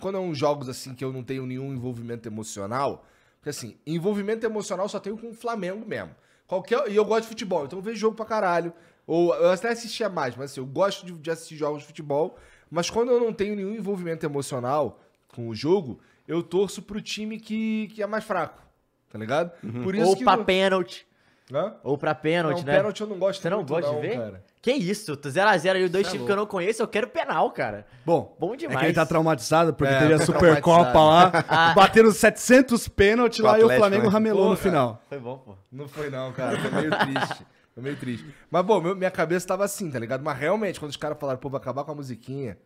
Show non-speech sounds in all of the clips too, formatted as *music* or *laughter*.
quando é uns jogos assim que eu não tenho nenhum envolvimento emocional, porque assim, envolvimento emocional só tenho com o Flamengo mesmo. Qualquer, e eu gosto de futebol, então eu vejo jogo pra caralho. Ou eu até assistia mais, mas assim, eu gosto de, de assistir jogos de futebol. Mas quando eu não tenho nenhum envolvimento emocional com o jogo, eu torço pro time que, que é mais fraco. Tá ligado? Uhum. Por isso Ou que pra pênalti. Hã? Ou pra pênalti, não, né? pênalti eu não gosto Você não gosta de ver? Cara. Que isso? 0x0 e dois é times é que eu não conheço, eu quero penal, cara. Bom, bom é demais. É ele tá traumatizado porque é, teve tá a Supercopa lá. *laughs* Ah. Bateram 700 pênaltis lá Atlético, e o Flamengo né? ramelou pô, no cara, final. Foi bom, pô. Não foi, não, cara. Foi meio triste. Foi meio triste. Mas, bom, meu, minha cabeça tava assim, tá ligado? Mas realmente, quando os caras falaram, pô, vai acabar com a musiquinha.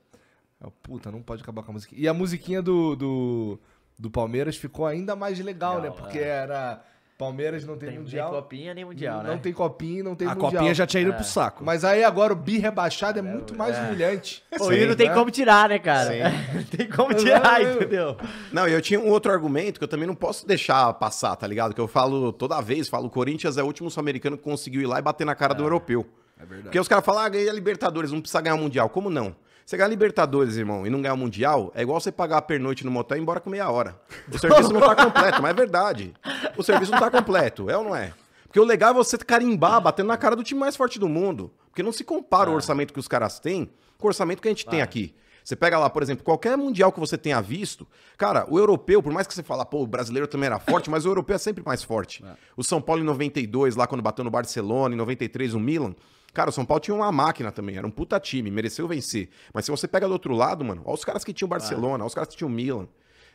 Eu, Puta, não pode acabar com a musiquinha. E a musiquinha do, do, do Palmeiras ficou ainda mais legal, né? legal né? Porque é. era Palmeiras não tem, tem mundial. Nem copinha, nem mundial, né? Não tem copinha, não tem a mundial. A copinha já tinha ido é. pro saco. Mas aí agora o bi rebaixado é, é muito é. mais é. humilhante. Pô, *laughs* Sim, e não tem né? como tirar, né, cara? Sim. *laughs* tem como tirar, não, entendeu? Não, eu tinha um outro argumento que eu também não posso deixar passar, tá ligado? Que eu falo toda vez, falo, o Corinthians é o último sul-americano que conseguiu ir lá e bater na cara é. do europeu. É verdade. Porque os caras falam, ah, ganha Libertadores, não precisa ganhar o Mundial. Como não? Você ganhar Libertadores, irmão, e não ganhar Mundial, é igual você pagar a pernoite no motel e ir embora com meia hora. O serviço não tá completo, mas é verdade. O serviço não tá completo, é ou não é? Porque o legal é você carimbar, batendo na cara do time mais forte do mundo. Porque não se compara o é. orçamento que os caras têm com o orçamento que a gente tem aqui. Você pega lá, por exemplo, qualquer mundial que você tenha visto, cara, o europeu, por mais que você fala, pô, o brasileiro também era forte, mas o europeu é sempre mais forte. É. O São Paulo em 92, lá quando bateu no Barcelona, em 93 o Milan, Cara, o São Paulo tinha uma máquina também, era um puta time, mereceu vencer. Mas se você pega do outro lado, mano, olha os caras que tinham o é. Barcelona, olha os caras que tinham o Milan.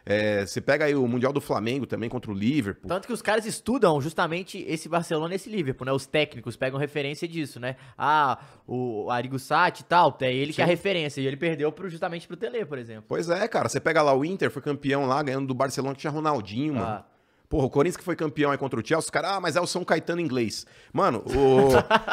É, você pega aí o Mundial do Flamengo também contra o Liverpool. Tanto que os caras estudam justamente esse Barcelona e esse Liverpool, né? Os técnicos pegam referência disso, né? Ah, o Arigo Sati e tal, é ele Sim. que é a referência. E ele perdeu pro, justamente pro Tele, por exemplo. Pois é, cara. Você pega lá o Inter, foi campeão lá, ganhando do Barcelona, que tinha Ronaldinho, mano. Ah. Porra, o Corinthians que foi campeão aí contra o Chelsea, os caras, ah, mas é o São Caetano inglês. Mano,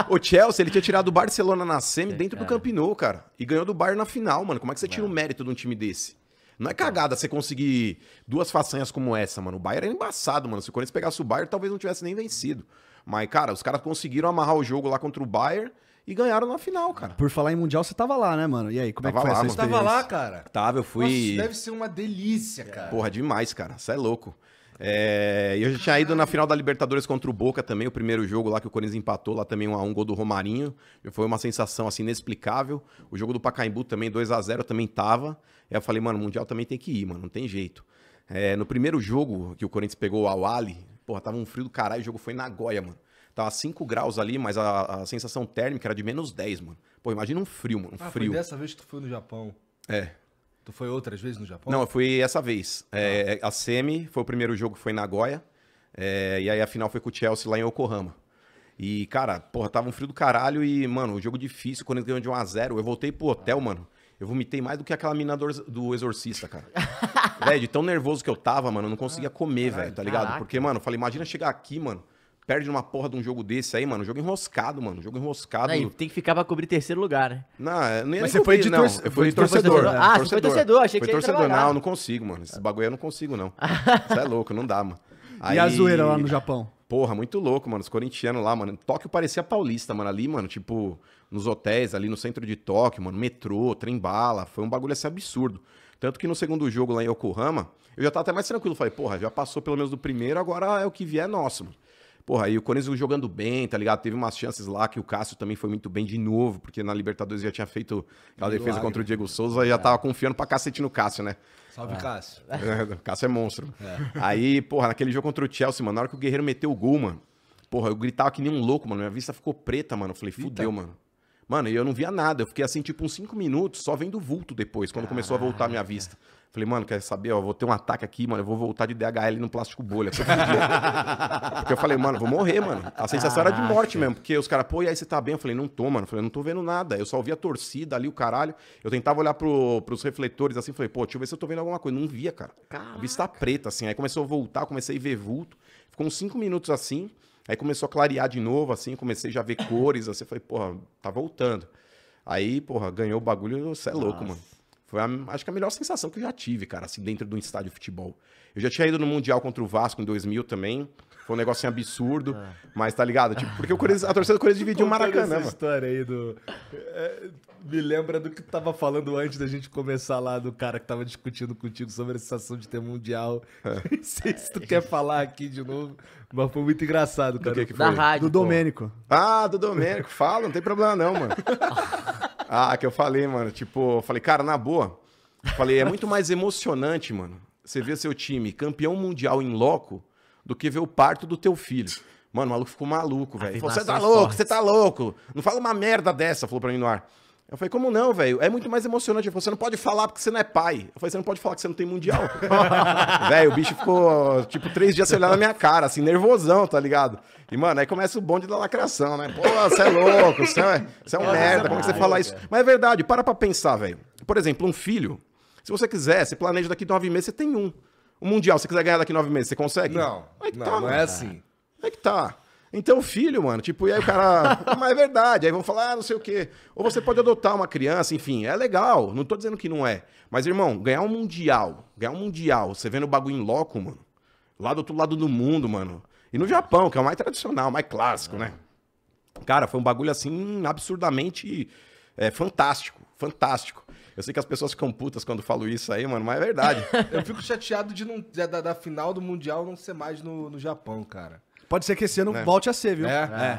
o, *laughs* o Chelsea, ele tinha tirado o Barcelona na semi é, dentro cara. do Camp cara. E ganhou do Bayern na final, mano. Como é que você tira o mérito de um time desse? Não é cagada você conseguir duas façanhas como essa, mano. O Bayern é embaçado, mano. Se o Corinthians pegasse o Bayern, talvez não tivesse nem vencido. Mas, cara, os caras conseguiram amarrar o jogo lá contra o Bayern e ganharam na final, cara. Por falar em Mundial, você tava lá, né, mano? E aí, como é tava é que foi lá, essa Você tava lá, cara. Tava, eu fui... Nossa, deve ser uma delícia, cara. Porra, demais, cara. Você é louco. É, eu já tinha ido na final da Libertadores contra o Boca também, o primeiro jogo lá que o Corinthians empatou, lá também um gol do Romarinho. Foi uma sensação assim inexplicável. O jogo do Pacaembu também, 2 a 0 também tava. E eu falei, mano, o Mundial também tem que ir, mano, não tem jeito. É, no primeiro jogo que o Corinthians pegou o Awali, porra, tava um frio do caralho, o jogo foi em Nagoya, mano. Tava 5 graus ali, mas a, a, sensação térmica era de menos 10, mano. Pô, imagina um frio, mano, um ah, frio. Foi dessa vez que tu foi no Japão. É, Tu foi outras vezes no Japão? Não, eu fui essa vez. É, a semi foi o primeiro jogo, foi em Nagoya. É, e aí a final foi com o Chelsea lá em Yokohama. E, cara, porra, tava um frio do caralho e, mano, o jogo difícil, quando eles ganham de 1x0, eu voltei pro hotel, mano. Eu vomitei mais do que aquela mina do, do Exorcista, cara. *laughs* velho, de tão nervoso que eu tava, mano, eu não conseguia comer, velho, tá ligado? Porque, mano, eu falei, imagina chegar aqui, mano, perde numa porra de um jogo desse aí, mano. Jogo enroscado, mano. Jogo enroscado. Aí, tem que ficar pra cobrir terceiro lugar, né? Não, é, nem Mas é você foi de, não. Eu fui de torcedor. Né? Ah, torcedor. você foi torcedor. Achei foi que torcedor. Ia não, não consigo, mano. Esse bagulho eu não consigo, não. Isso *laughs* é louco, não dá, mano. Aí... E a zoeira lá no Japão? Porra, muito louco, mano. Os corintianos lá, mano. Tóquio parecia paulista, mano. Ali, mano, tipo, nos hotéis, ali no centro de Tóquio, mano. Metrô, trem-bala. Foi um bagulho assim absurdo. Tanto que no segundo jogo lá em Yokohama, eu já tava até mais tranquilo. Falei, porra, já passou pelo menos do primeiro, agora é o que vier é nosso, mano. Porra, aí o Corinthians jogando bem, tá ligado? Teve umas chances lá que o Cássio também foi muito bem de novo, porque na Libertadores já tinha feito aquela defesa contra o Diego Souza e já tava confiando pra cacete no Cássio, né? Salve, ah. Cássio. *laughs* É, o Cássio é monstro. É. Aí, porra, naquele jogo contra o Chelsea, mano, na hora que o Guerreiro meteu o gol, mano, porra, eu gritava que nem um louco, mano. Minha vista ficou preta, mano. Eu falei, fudeu, mano. Mano, eu não via nada. Eu fiquei assim, tipo, uns 5 minutos, só vendo vulto depois, quando Caraca. começou a voltar a minha vista. Falei, mano, quer saber? Ó, vou ter um ataque aqui, mano. Eu vou voltar de DHL no plástico bolha. *laughs* porque eu falei, mano, vou morrer, mano. A sensação era de morte mesmo. Porque os caras, pô, e aí você tá bem? Eu falei, não tô, mano. Eu falei, não tô vendo nada. Eu só vi a torcida ali, o caralho. Eu tentava olhar pro, pros refletores assim, falei, pô, deixa eu ver se eu tô vendo alguma coisa. Não via, cara. Caraca. A vista preta, assim. Aí começou a voltar, comecei a ver vulto. Ficou uns cinco minutos assim, aí começou a clarear de novo, assim, comecei já a ver cores, assim, falei, porra, tá voltando. Aí, porra, ganhou o bagulho, você é Nossa. louco, mano. Foi, a, acho que a melhor sensação que eu já tive, cara, assim, dentro de um estádio de futebol. Eu já tinha ido no Mundial contra o Vasco em 2000 também, foi um negocinho absurdo, ah. mas tá ligado? Tipo, porque o Corinthians, a torcida do Corinthians tipo, dividiu o Maracanã, essa história aí do... É, me lembra do que tava falando antes da gente começar lá, do cara que tava discutindo contigo sobre a sensação de ter Mundial. É. *laughs* Não sei se tu quer falar aqui de novo, mas foi muito engraçado, cara. Do que que foi? Da rádio. Do pô. Domênico. Ah, do Domênico. Fala, não tem problema não, mano. *laughs* ah, que eu falei, mano. Tipo, eu falei, cara, na boa. Eu falei, é muito mais emocionante, mano, você ver seu time campeão mundial em loco do que ver o parto do teu filho. Mano, o maluco ficou maluco, velho. você tá louco, você tá louco. Não fala uma merda dessa, falou pra mim no ar. Eu falei, como não, velho? É muito mais emocionante. você não pode falar porque você não é pai. Eu falei, você não pode falar que você não tem mundial. *laughs* velho, o bicho ficou, tipo, três dias sem olhar na minha cara, assim, nervosão, tá ligado? E, mano, aí começa o bonde da lacração, né? Pô, você é louco, você é, é um é merda, como é que você fala é isso? Mas é verdade, para pra pensar, velho. Por exemplo, um filho, se você quiser, você planeja daqui nove meses, você tem um. O mundial, se você quiser ganhar daqui nove meses, você consegue? Não. É que não, tá, não é mano. é assim. É que tá. Então, filho, mano, tipo, e aí o cara. *laughs* mas é verdade, aí vão falar, ah, não sei o quê. Ou você pode adotar uma criança, enfim, é legal. Não tô dizendo que não é. Mas, irmão, ganhar um mundial, ganhar um mundial, você vendo o bagulho em loco, mano. Lá do outro lado do mundo, mano. E no Japão, que é o mais tradicional, o mais clássico, né? Cara, foi um bagulho assim absurdamente é, fantástico. Fantástico. Eu sei que as pessoas ficam putas quando falo isso aí, mano, mas é verdade. *laughs* Eu fico chateado de não da, da, da final do Mundial não ser mais no, no Japão, cara. Pode ser que esse ano é. volte a ser, viu? É. é.